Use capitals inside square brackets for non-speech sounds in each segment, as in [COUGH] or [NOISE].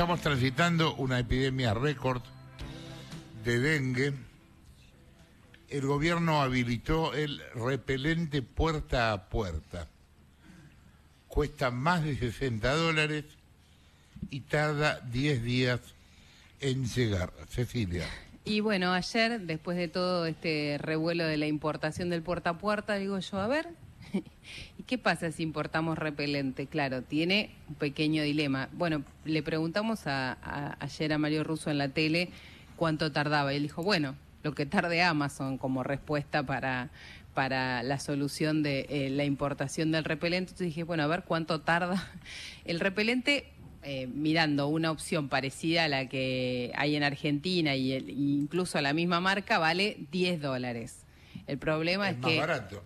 estamos transitando una epidemia récord de dengue. El gobierno habilitó el repelente puerta a puerta. Cuesta más de 60 dólares y tarda 10 días en llegar. Cecilia. Y bueno, ayer, después de todo este revuelo de la importación del puerta a puerta, digo yo, a ver, [LAUGHS] ¿Y qué pasa si importamos repelente? Claro, tiene un pequeño dilema. Bueno, le preguntamos a, ayer a Mario Russo en la tele cuánto tardaba. Y él dijo, bueno, lo que tarde Amazon como respuesta para, para la solución de eh, la importación del repelente. Entonces dije, bueno, a ver cuánto tarda. [LAUGHS] El repelente eh, mirando una opción parecida a la que hay en Argentina y el, incluso a la misma marca, vale 10 dólares. El problema es, es más que... Barato.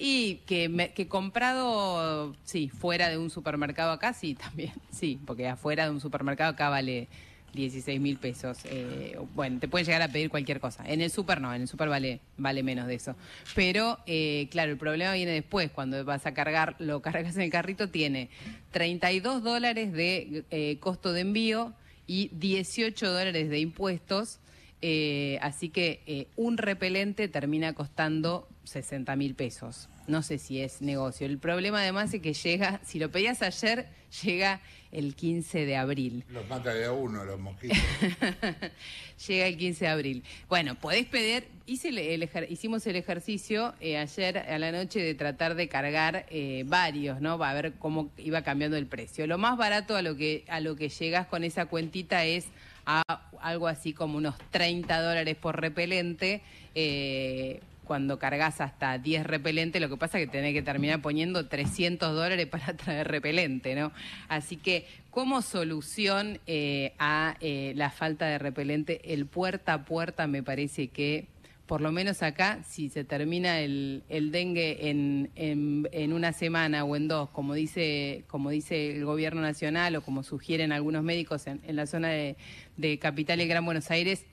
Y que, me, que comprado, sí, fuera de un supermercado acá, sí, también, [LAUGHS] sí, porque afuera de un supermercado acá vale 16 mil pesos. Eh, bueno, te pueden llegar a pedir cualquier cosa. En el super no, en el super vale, vale menos de eso. Pero, eh, claro, el problema viene después, cuando vas a cargar, lo [LAUGHS] cargas en el carrito, tiene 32 dólares de eh, costo de envío y 18 dólares de impuestos eh, así que eh, un repelente termina costando 60 mil pesos. No sé si es negocio. El problema además es que llega, si lo pedías ayer, llega el 15 de abril. Los mata de a uno los mosquitos. [LAUGHS] llega el 15 de abril. Bueno, podés pedir, hicimos el ejercicio eh, ayer a la noche de tratar de cargar varios, ¿no? Va a ver cómo iba cambiando el precio. Lo más barato a lo que, a lo que llegas con esa cuentita es a algo así como unos 30 dólares por repelente. Eh, cuando cargas hasta 10 repelentes, lo que pasa es que tenés que terminar poniendo 300 dólares para traer repelente, ¿no? Así que, como solución eh, a eh, la falta de repelente, el puerta a puerta me parece que por lo menos acá, si se termina el, dengue en, en, una semana o en dos, como dice, como dice el gobierno nacional o como sugieren algunos médicos en, la zona de, de Capital y Gran Buenos Aires,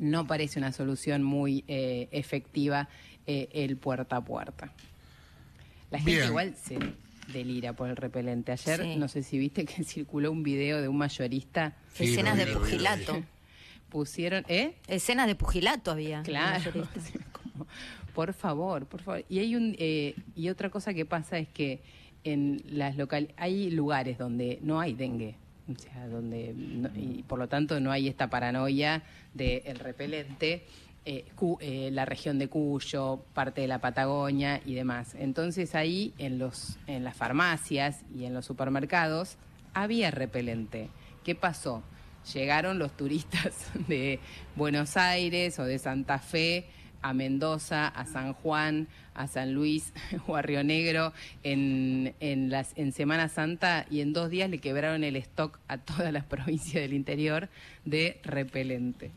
no parece una solución muy eh, efectiva eh, el puerta a puerta. La gente igual se delira por el repelente. Ayer, no sé si viste que [LAUGHS] circuló un video de un mayorista. Escenas de pugilato pusieron, ¿eh? Escenas de pugilato había. Claro. [LAUGHS] por favor, por favor. Y hay un eh, y otra cosa que pasa es que en las local hay lugares donde no hay dengue. O sea, donde y por lo tanto no hay esta paranoia del repelente. Eh, eh, la región de Cuyo, parte de la Patagonia y demás. Entonces ahí en, los, en las farmacias y en los supermercados había repelente. ¿Qué pasó? llegaron los turistas [LAUGHS] de Buenos Aires o de Santa Fe a Mendoza, a San Juan, a San Luis [LAUGHS] o a Río Negro en, en, las, en Semana Santa y en dos días le quebraron el stock a todas las [LAUGHS] provincias del interior de repelente.